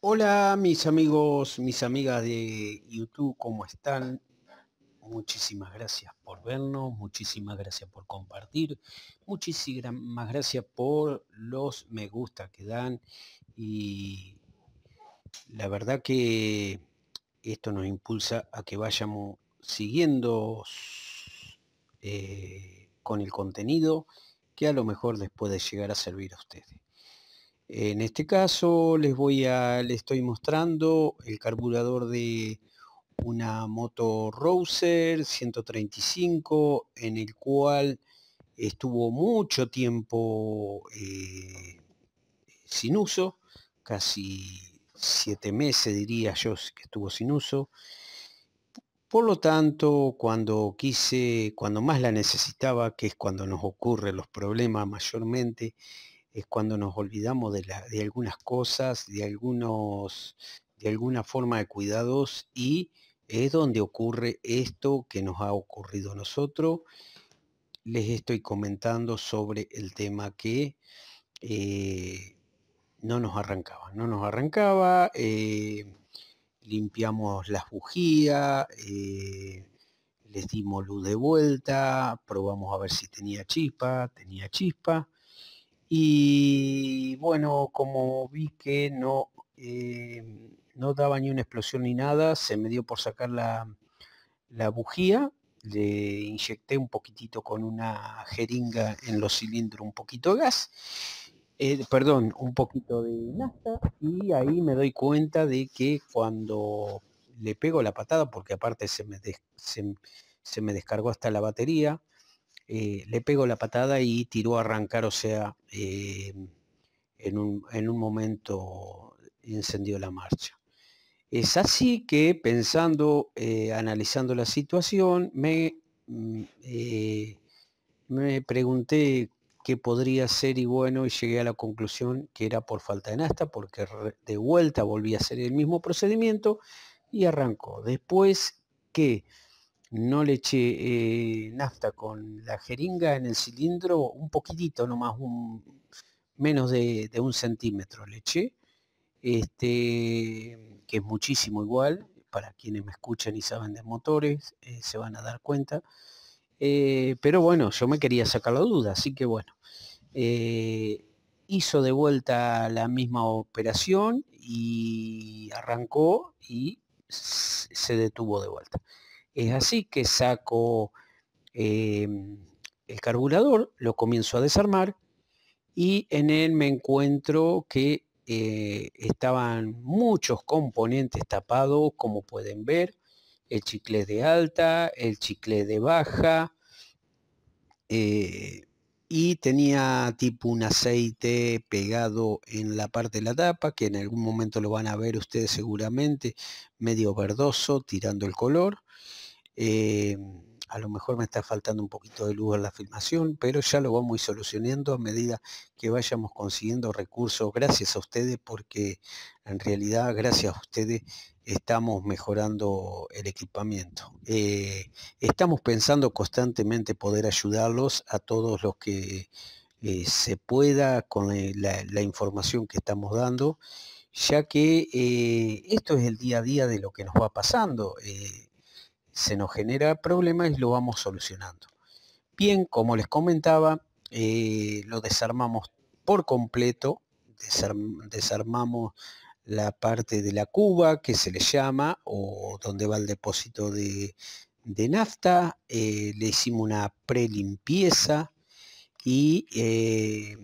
Hola mis amigos, mis amigas de YouTube, ¿cómo están? Muchísimas gracias por vernos, muchísimas gracias por compartir, muchísimas gracias por los me gusta que dan y la verdad que esto nos impulsa a que vayamos siguiendo eh, con el contenido que a lo mejor les puede llegar a servir a ustedes. En este caso les voy a, le estoy mostrando el carburador de una moto Rouser 135 en el cual estuvo mucho tiempo eh, sin uso, casi siete meses diría yo que estuvo sin uso. Por lo tanto, cuando quise, cuando más la necesitaba, que es cuando nos ocurren los problemas mayormente, es cuando nos olvidamos de, algunas cosas, de, algunos, de alguna forma de cuidados y es donde ocurre esto que nos ha ocurrido a nosotros. Les estoy comentando sobre el tema que eh, no nos arrancaba, no nos arrancaba, eh, limpiamos las bujías, eh, les dimos luz de vuelta, probamos a ver si tenía chispa, tenía chispa, y bueno, como vi que no, em, no daba ni una explosión ni nada, se me dio por sacar la, la bujía, le inyecté un poquitito con una jeringa en los cilindros, un poquito de gas, eh, perdón, un poquito de nafta, y ahí me doy cuenta de que cuando le pego la patada, porque aparte se me descargó hasta la batería, eh, le pegó la patada y tiró a arrancar, o sea, eh, en, un, en, un, momento encendió la marcha. Es así que pensando, eh, analizando la situación, me, mm, me pregunté qué podría ser y bueno, y llegué a la conclusión que era por falta de nasta, porque de vuelta volví a hacer el mismo procedimiento y arrancó. Después que no le eché eh, nafta con la jeringa en el cilindro, un poquitito nomás, un, menos de, un centímetro le eché, este, que es muchísimo igual, para quienes me escuchan y saben de motores, eh, se van a dar cuenta. Eh, pero bueno, yo me quería sacar la duda, así que bueno, hizo de vuelta la misma operación y arrancó y se detuvo de vuelta. Es así que saco em, el carburador, lo comienzo a desarmar y en él me encuentro que eh, estaban muchos componentes tapados, como pueden ver, el chicle de alta, el chicle de baja, eh, y tenía tipo un aceite pegado en la parte de la tapa, que en algún momento lo van a ver ustedes seguramente, medio verdoso, tirando el color. Eh, a lo mejor me está faltando un poquito de luz en la filmación, pero ya lo vamos a ir solucionando a medida que vayamos consiguiendo recursos. Gracias a ustedes, porque en realidad, gracias a ustedes, estamos mejorando el equipamiento. Eh, estamos pensando constantemente poder ayudarlos a todos los que eh, se pueda con la, información que estamos dando, ya que esto es el día a día de lo que nos va pasando se nos genera problemas y lo vamos solucionando. Bien, como les comentaba, eh, lo desarmamos por completo, desarmamos la parte de la cuba que se le llama o donde va el depósito de, de nafta, eh, le hicimos una prelimpieza y eh,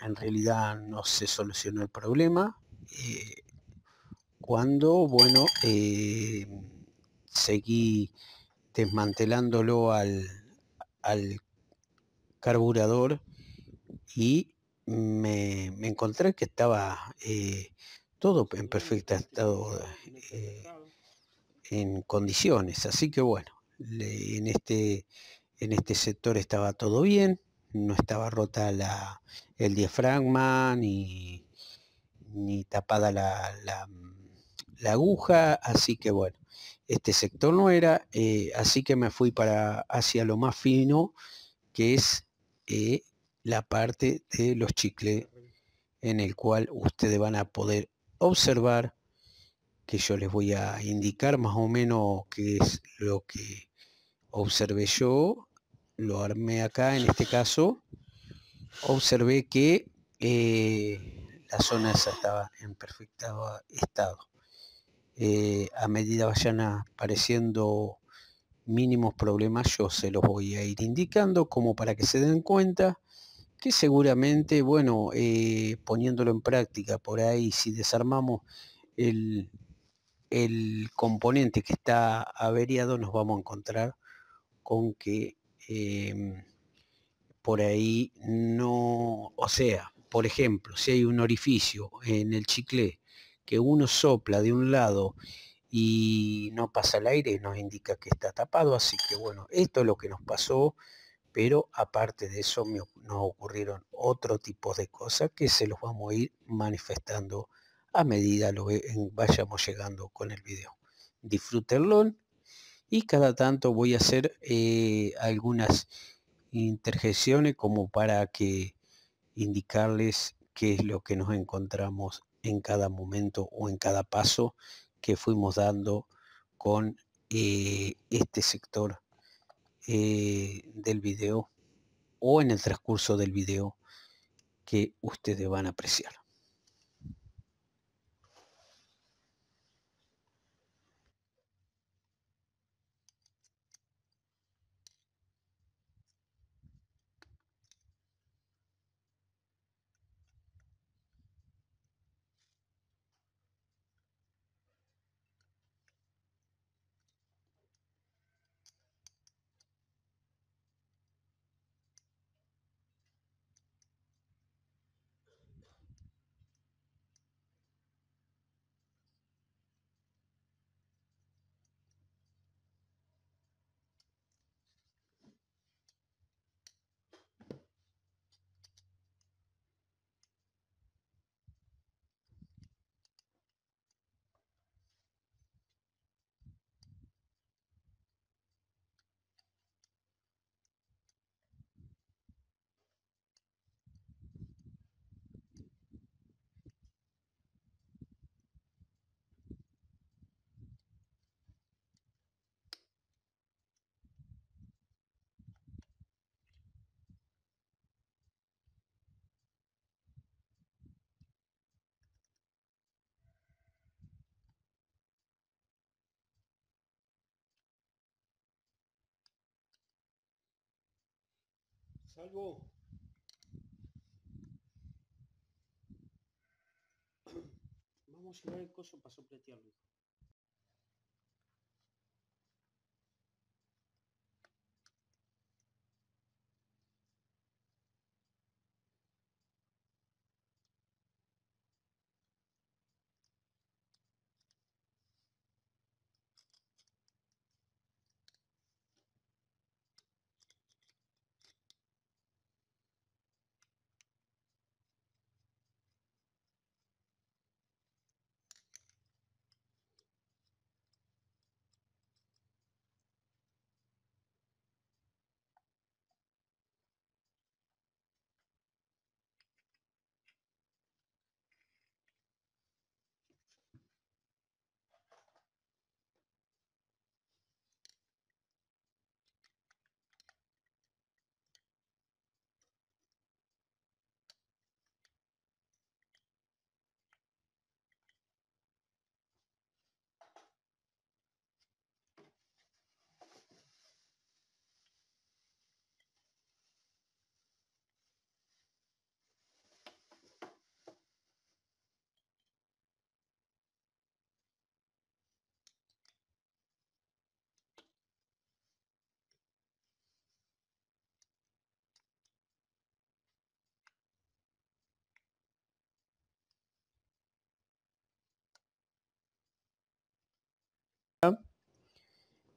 en realidad no se solucionó el problema cuando, bueno, seguí desmantelándolo al, al carburador y me, encontré que estaba eh, todo en perfecto estado, eh, en condiciones. Así que bueno, en este, en este sector estaba todo bien, no estaba rota la, el diafragma ni, ni tapada la, la aguja, así que bueno, este sector no era, eh, así que me fui para hacia lo más fino, que es eh, la parte de los chicles, en el cual ustedes van a poder observar que yo les voy a indicar más o menos qué es lo que observé yo, lo armé acá en este caso, observé que eh, la zona estaba en perfecto estado. Eh, a medida vayan apareciendo mínimos problemas, yo se los voy a ir indicando como para que se den cuenta que seguramente, bueno, eh, poniéndolo en práctica por ahí, si desarmamos el, componente que está averiado, nos vamos a encontrar con que em, por ahí no, o sea, por ejemplo, si hay un orificio en el chicle que uno sopla de un lado y no pasa el aire, nos indica que está tapado. Así que bueno, esto es lo que nos pasó, pero aparte de eso nos ocurrieron otro tipo de cosas que se los vamos a ir manifestando a medida lo vayamos llegando con el video. Disfrútenlo y cada tanto voy a hacer eh, algunas interjecciones como para que indicarles qué es lo que nos encontramos en cada momento o en cada paso que fuimos dando con eh, este sector eh, del video o en el transcurso del video que ustedes van a apreciar. algo Vamos a ver el coso para sopletearlo,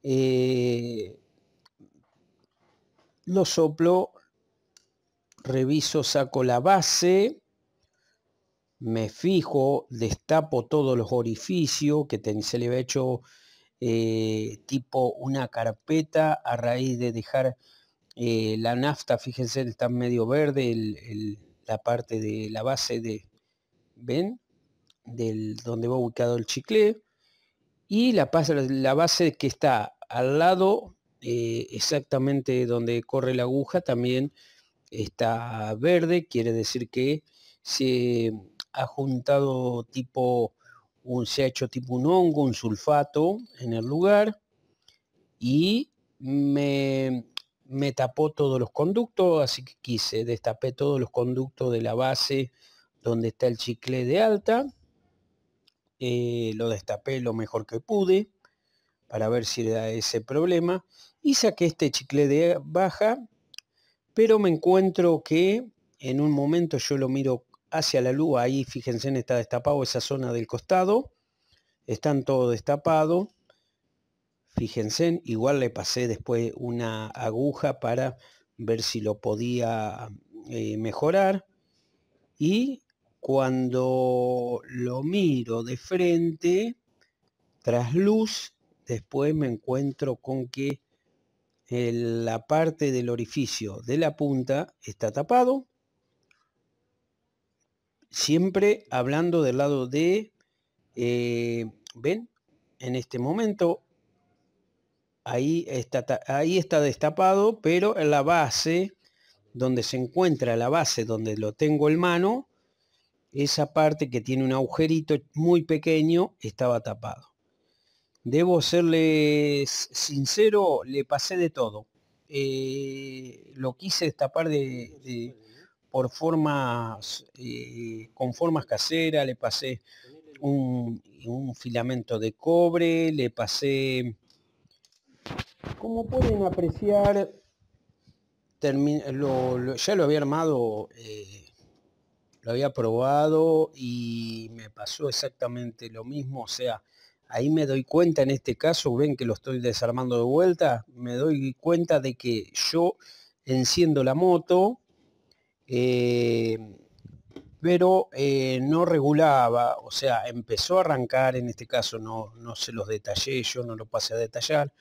Eh, lo soplo, reviso, saco la base, me fijo, destapo todos los orificios que ten, se le había hecho eh, tipo una carpeta a raíz de dejar eh, la nafta, fíjense, está medio verde la parte de la base de, ¿ven? Del, donde va ubicado el chicle y la, base que está al lado, eh, exactamente donde corre la aguja, también está verde, quiere decir que se ha juntado tipo un, se ha hecho tipo un hongo, un sulfato en el lugar y me, me tapó todos los conductos, así que quise, destapé todos los conductos de la base donde está el chicle de alta eh, lo destapé lo mejor que pude para ver si era ese problema y saqué este chicle de baja, pero me encuentro que en un momento yo lo miro hacia la luz, ahí fíjense en está destapado esa zona del costado, están todo destapado, fíjense, igual le pasé después una aguja para ver si lo podía eh, mejorar y cuando lo miro de frente, tras luz, después me encuentro con que la parte del orificio de la punta está tapado. Siempre hablando del lado de, eh, ven, en este momento ahí está, ahí está destapado, pero en la base, donde se encuentra la base, donde lo tengo en mano, esa parte que tiene un agujerito muy pequeño estaba tapado. Debo serles sincero, le pasé de todo. Eh, lo quise destapar de, por formas, eh, con formas caseras, le pasé un, filamento de cobre, le pasé... Como pueden apreciar, ya lo había armado eh, lo había probado y me pasó exactamente lo mismo, o sea, ahí me doy cuenta en este caso, ven que lo estoy desarmando de vuelta, me doy cuenta de que yo enciendo la moto, eh, pero eh, no regulaba, o sea, empezó a arrancar, en este caso no, no se los detallé, yo no lo pasé a detallar,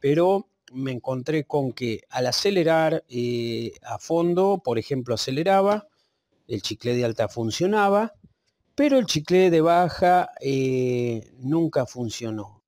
pero me encontré con que al acelerar eh, a fondo, por ejemplo, aceleraba, el chicle de alta funcionaba, pero el chicle de baja eh, nunca funcionó.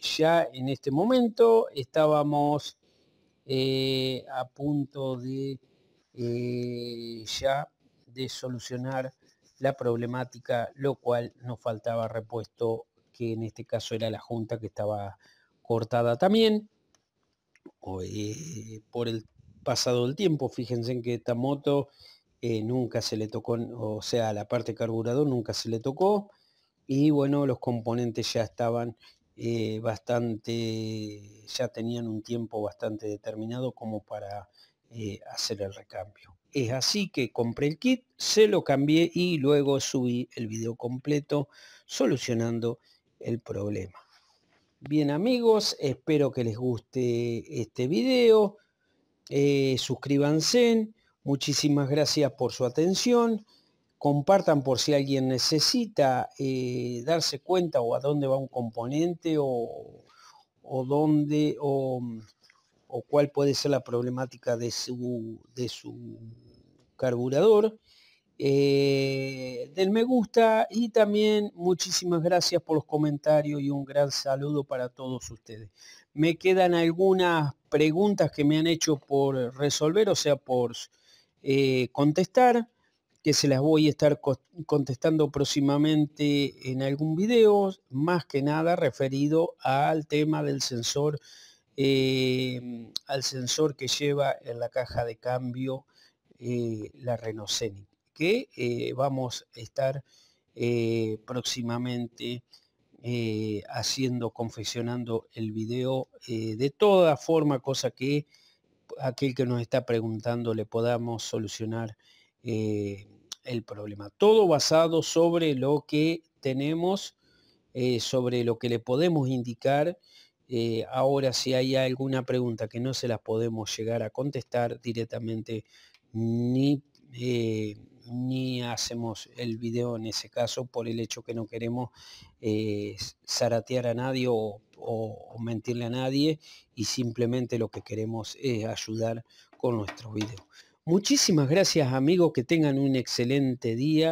ya en este momento. Estábamos eh, a punto de eh, ya de solucionar la problemática, lo cual nos faltaba repuesto, que en este caso era la junta que estaba cortada también eh, por el pasado del tiempo. Fíjense en que esta moto nunca se le tocó, o sea, la parte carburador nunca se le tocó y bueno, los componentes ya estaban eh, bastante, ya tenían un tiempo bastante determinado como para eh, hacer el recambio. Es así que compré el kit, se lo cambié y luego subí el video completo solucionando el problema. Bien amigos, espero que les guste este video. Eh, suscríbanse. Muchísimas gracias por su atención compartan por si alguien necesita eh, darse cuenta o a dónde va un componente o, dónde mm, o, cuál puede ser la problemática de su, de su carburador. Eh, del me gusta y también muchísimas gracias por los comentarios y un gran saludo para todos ustedes. Me quedan algunas preguntas que me han hecho por resolver, o sea, por eh, contestar que se las voy a estar contestando próximamente en algún video, más que nada referido al tema del sensor, eh, al sensor que lleva en la caja de cambio eh, la Renault que eh, vamos a estar próximamente haciendo, confeccionando el video de toda forma, cosa que aquel que nos está preguntando le podamos solucionar eh, el problema. Todo basado sobre lo que tenemos, eh, sobre lo que le podemos indicar. Eh, ahora, si hay alguna pregunta que no se las podemos llegar a contestar directamente, ni, ni hacemos el video en ese caso por el hecho que no queremos zaratear a nadie o, mentirle a nadie y simplemente lo que queremos es ayudar con nuestro video. Muchísimas gracias amigos, que tengan un excelente día.